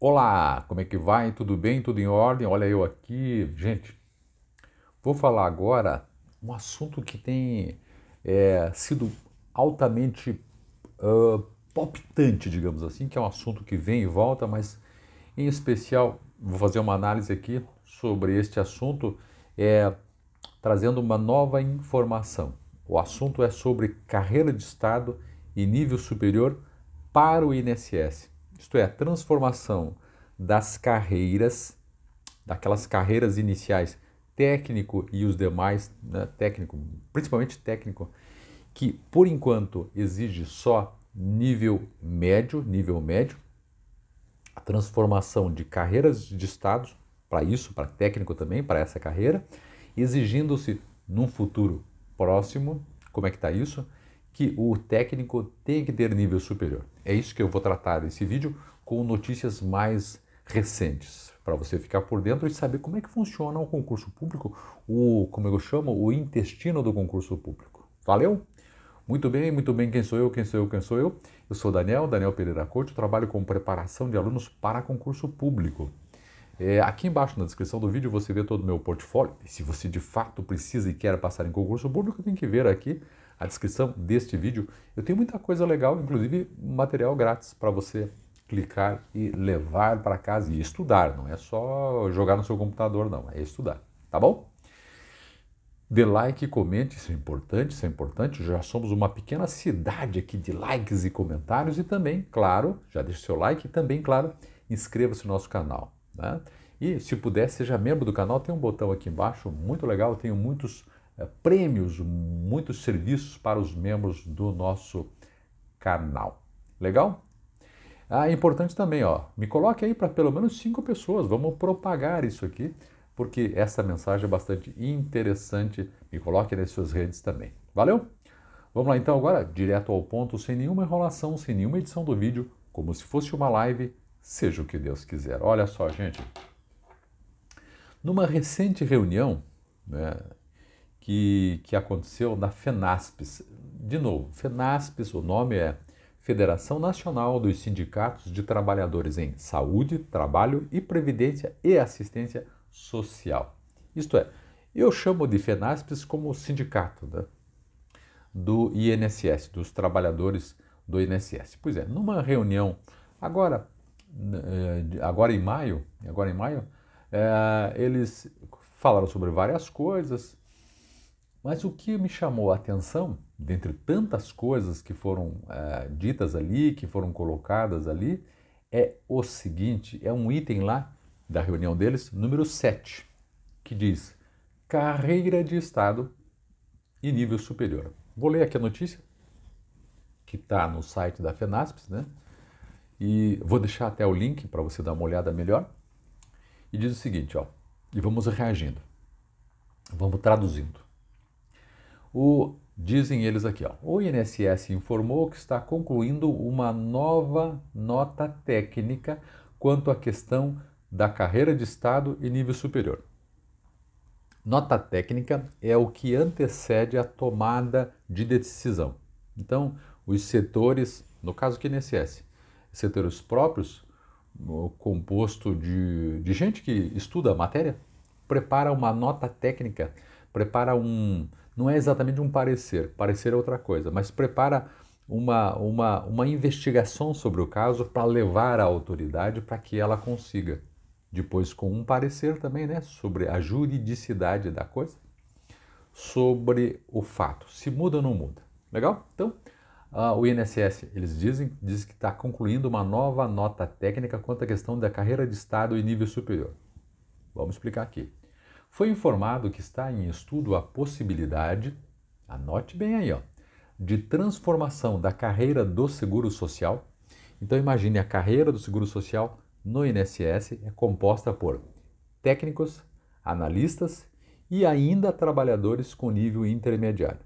Olá, como é que vai? Tudo bem? Tudo em ordem? Olha eu aqui. Gente, vou falar agora um assunto que tem é, sido altamente uh, palpitante, digamos assim, que é um assunto que vem e volta, mas em especial vou fazer uma análise aqui sobre este assunto, é, trazendo uma nova informação. O assunto é sobre carreira de Estado e nível superior para o INSS isto é, a transformação das carreiras, daquelas carreiras iniciais, técnico e os demais, né, técnico, principalmente técnico, que por enquanto exige só nível médio, nível médio, a transformação de carreiras de estados para isso, para técnico também, para essa carreira, exigindo-se num futuro próximo, como é que está isso? que o técnico tem que ter nível superior. É isso que eu vou tratar nesse vídeo com notícias mais recentes, para você ficar por dentro e saber como é que funciona o concurso público, o, como eu chamo, o intestino do concurso público. Valeu? Muito bem, muito bem. Quem sou eu? Quem sou eu? Quem sou eu? Eu sou Daniel, Daniel Pereira Couto, trabalho com preparação de alunos para concurso público. É, aqui embaixo na descrição do vídeo você vê todo o meu portfólio. E se você de fato precisa e quer passar em concurso público, tem que ver aqui a descrição deste vídeo. Eu tenho muita coisa legal, inclusive material grátis para você clicar e levar para casa e estudar. Não é só jogar no seu computador, não, é estudar, tá bom? Dê like comente, isso é importante, isso é importante. Já somos uma pequena cidade aqui de likes e comentários. E também, claro, já deixe seu like e também, claro, inscreva-se no nosso canal. Né? E se puder, seja membro do canal, tem um botão aqui embaixo muito legal, tenho muitos é, prêmios, muitos serviços para os membros do nosso canal. Legal? Ah, é importante também, ó, me coloque aí para pelo menos cinco pessoas. Vamos propagar isso aqui, porque essa mensagem é bastante interessante. Me coloque nas suas redes também. Valeu? Vamos lá então agora, direto ao ponto, sem nenhuma enrolação, sem nenhuma edição do vídeo, como se fosse uma live, seja o que Deus quiser. Olha só, gente. Numa recente reunião, né, que, que aconteceu na FENASPES. De novo, FENASPES, o nome é Federação Nacional dos Sindicatos de Trabalhadores em Saúde, Trabalho e Previdência e Assistência Social. Isto é, eu chamo de FENASPES como sindicato né? do INSS, dos trabalhadores do INSS. Pois é, numa reunião agora, eh, agora em maio, agora em maio, eh, eles falaram sobre várias coisas mas o que me chamou a atenção, dentre tantas coisas que foram é, ditas ali, que foram colocadas ali, é o seguinte: é um item lá da reunião deles, número 7, que diz carreira de Estado e nível superior. Vou ler aqui a notícia, que está no site da FENASPES, né? E vou deixar até o link para você dar uma olhada melhor. E diz o seguinte, ó, e vamos reagindo, vamos traduzindo. O dizem eles aqui, ó, o INSS informou que está concluindo uma nova nota técnica quanto à questão da carreira de Estado e nível superior. Nota técnica é o que antecede a tomada de decisão. Então, os setores, no caso do INSS, setores próprios, composto de, de gente que estuda a matéria, prepara uma nota técnica, prepara um, não é exatamente um parecer, parecer é outra coisa, mas prepara uma, uma, uma investigação sobre o caso para levar a autoridade para que ela consiga. Depois, com um parecer também né, sobre a juridicidade da coisa, sobre o fato, se muda ou não muda. Legal? Então, uh, o INSS, eles dizem diz que está concluindo uma nova nota técnica quanto à questão da carreira de Estado e nível superior. Vamos explicar aqui foi informado que está em estudo a possibilidade, anote bem aí, ó, de transformação da carreira do Seguro Social. Então imagine a carreira do Seguro Social no INSS é composta por técnicos, analistas e ainda trabalhadores com nível intermediário.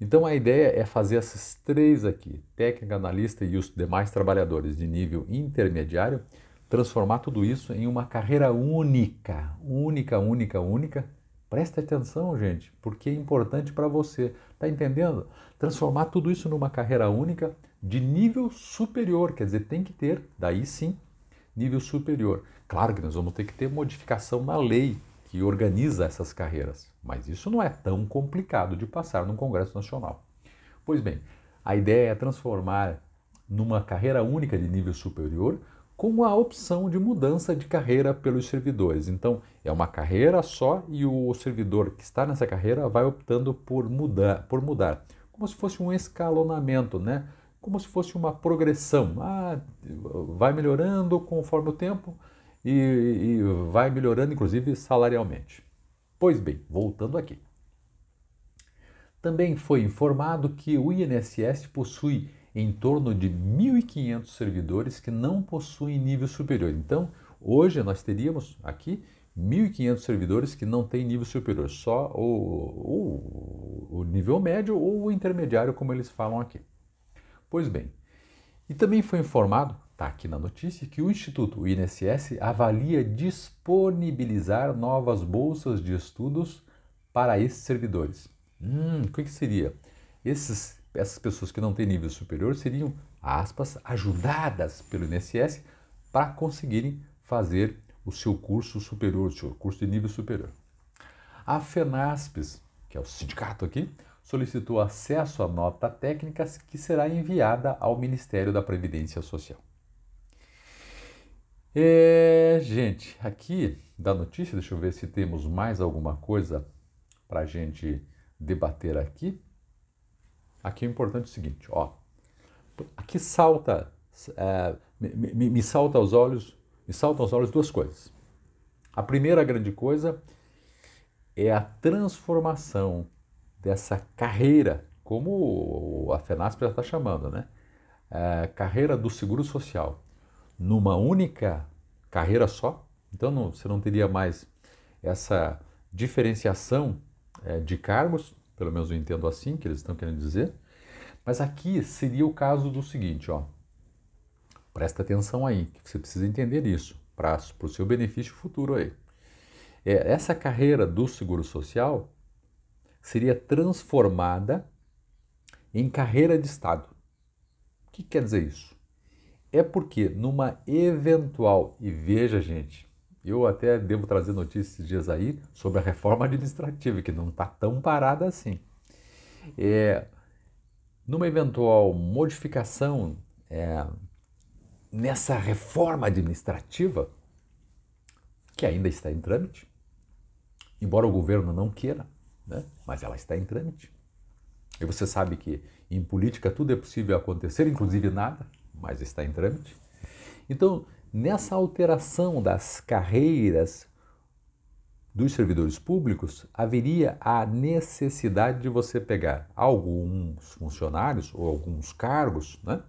Então a ideia é fazer esses três aqui, técnico, analista e os demais trabalhadores de nível intermediário, transformar tudo isso em uma carreira única, única, única, única. Presta atenção, gente, porque é importante para você. Tá entendendo? Transformar tudo isso numa carreira única de nível superior, quer dizer, tem que ter, daí sim, nível superior. Claro que nós vamos ter que ter modificação na lei que organiza essas carreiras, mas isso não é tão complicado de passar no Congresso Nacional. Pois bem, a ideia é transformar numa carreira única de nível superior com a opção de mudança de carreira pelos servidores. Então, é uma carreira só e o servidor que está nessa carreira vai optando por mudar, por mudar. como se fosse um escalonamento, né? como se fosse uma progressão. Ah, vai melhorando conforme o tempo e, e vai melhorando, inclusive, salarialmente. Pois bem, voltando aqui. Também foi informado que o INSS possui em torno de 1.500 servidores que não possuem nível superior. Então, hoje nós teríamos aqui 1.500 servidores que não têm nível superior, só o, o, o nível médio ou o intermediário, como eles falam aqui. Pois bem, e também foi informado, está aqui na notícia, que o Instituto, o INSS, avalia disponibilizar novas bolsas de estudos para esses servidores. Hum, o que, que seria? Esses essas pessoas que não têm nível superior seriam, aspas, ajudadas pelo INSS para conseguirem fazer o seu curso superior, o seu curso de nível superior. A FENASPES, que é o sindicato aqui, solicitou acesso à nota técnica que será enviada ao Ministério da Previdência Social. É, gente, aqui da notícia, deixa eu ver se temos mais alguma coisa para a gente debater aqui. Aqui é importante o seguinte, ó. Aqui salta, é, me, me, me, salta aos olhos, me salta aos olhos duas coisas. A primeira grande coisa é a transformação dessa carreira, como a FENASP já está chamando, né? É, carreira do seguro social numa única carreira só. Então não, você não teria mais essa diferenciação é, de cargos pelo menos eu entendo assim que eles estão querendo dizer. Mas aqui seria o caso do seguinte, ó. Presta atenção aí, que você precisa entender isso para o seu benefício futuro aí. É, essa carreira do seguro social seria transformada em carreira de Estado. O que quer dizer isso? É porque numa eventual, e veja gente, eu até devo trazer notícias dias aí sobre a reforma administrativa, que não está tão parada assim. É, numa eventual modificação é, nessa reforma administrativa, que ainda está em trâmite, embora o governo não queira, né? mas ela está em trâmite. E você sabe que em política tudo é possível acontecer, inclusive nada, mas está em trâmite. Então, nessa alteração das carreiras dos servidores públicos, haveria a necessidade de você pegar alguns funcionários ou alguns cargos né,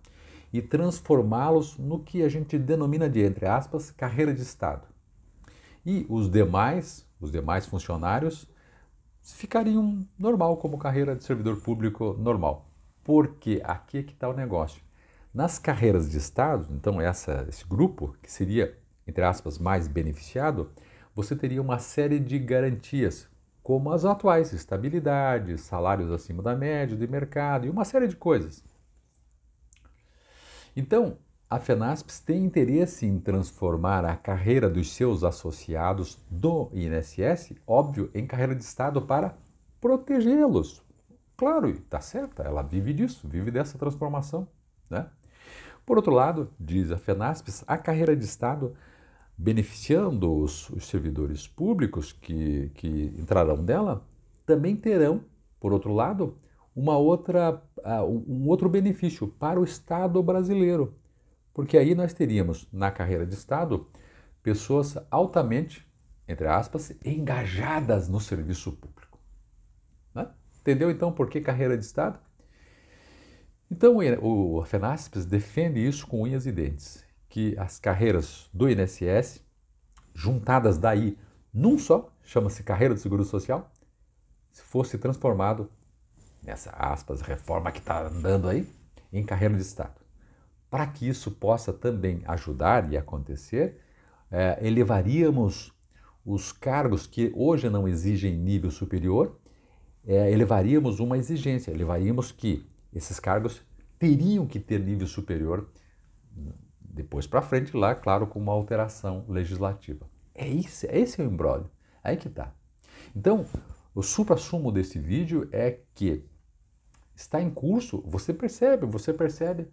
e transformá-los no que a gente denomina de, entre aspas, carreira de Estado. E os demais, os demais funcionários, ficariam normal como carreira de servidor público normal. Porque aqui é que está o negócio. Nas carreiras de Estado, então essa, esse grupo, que seria, entre aspas, mais beneficiado, você teria uma série de garantias, como as atuais, estabilidade, salários acima da média de mercado e uma série de coisas. Então, a FENASPES tem interesse em transformar a carreira dos seus associados do INSS, óbvio, em carreira de Estado para protegê-los. Claro, está certa, ela vive disso, vive dessa transformação, né? Por outro lado, diz a FENASPES, a carreira de Estado, beneficiando os, os servidores públicos que, que entrarão dela, também terão, por outro lado, uma outra, um outro benefício para o Estado brasileiro. Porque aí nós teríamos, na carreira de Estado, pessoas altamente, entre aspas, engajadas no serviço público. Né? Entendeu então por que carreira de Estado? Então o FENASPES defende isso com unhas e dentes, que as carreiras do INSS, juntadas daí num só, chama-se carreira do Seguro Social, se fosse transformado nessa aspas reforma que está andando aí em carreira de Estado. Para que isso possa também ajudar e acontecer, é, elevaríamos os cargos que hoje não exigem nível superior, é, elevaríamos uma exigência, elevaríamos que esses cargos teriam que ter nível superior depois para frente, lá, claro, com uma alteração legislativa. É isso, é esse é o embrólio. Aí que tá. Então, o supra-sumo desse vídeo é que está em curso, você percebe, você percebe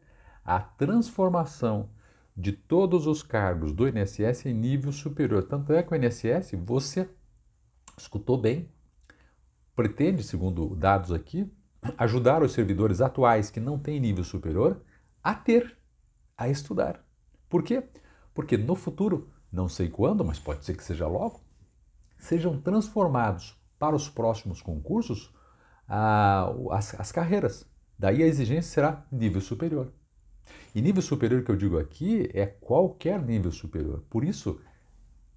a transformação de todos os cargos do INSS em nível superior. Tanto é que o INSS, você escutou bem, pretende, segundo dados aqui, ajudar os servidores atuais que não têm nível superior a ter, a estudar. Por quê? Porque no futuro, não sei quando, mas pode ser que seja logo, sejam transformados para os próximos concursos a, as, as carreiras. Daí a exigência será nível superior. E nível superior que eu digo aqui é qualquer nível superior. Por isso,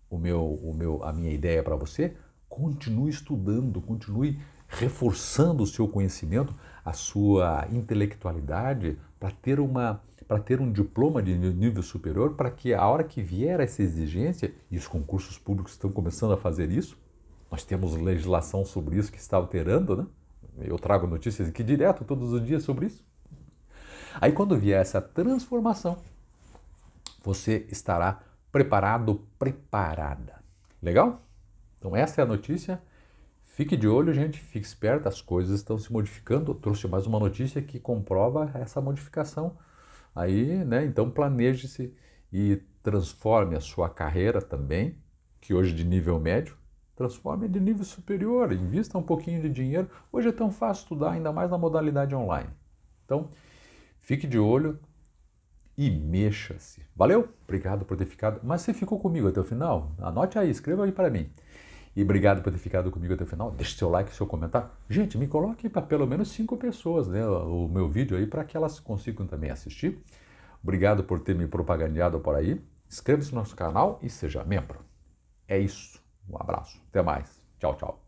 o meu, o meu, a minha ideia para você, continue estudando, continue reforçando o seu conhecimento, a sua intelectualidade, para ter uma para ter um diploma de nível superior, para que a hora que vier essa exigência, e os concursos públicos estão começando a fazer isso, nós temos legislação sobre isso que está alterando, né? Eu trago notícias aqui direto todos os dias sobre isso. Aí quando vier essa transformação, você estará preparado, preparada. Legal? Então essa é a notícia. Fique de olho, gente, fique esperto, as coisas estão se modificando. Eu trouxe mais uma notícia que comprova essa modificação. Aí, né, então planeje-se e transforme a sua carreira também, que hoje é de nível médio, transforme de nível superior, invista um pouquinho de dinheiro. Hoje é tão fácil estudar, ainda mais na modalidade online. Então, fique de olho e mexa-se. Valeu? Obrigado por ter ficado. Mas você ficou comigo até o final? Anote aí, escreva aí para mim. E obrigado por ter ficado comigo até o final. Deixe seu like, seu comentário. Gente, me coloque para pelo menos cinco pessoas né, o meu vídeo aí para que elas consigam também assistir. Obrigado por ter me propagandeado por aí. Inscreva-se no nosso canal e seja membro. É isso. Um abraço. Até mais. Tchau, tchau.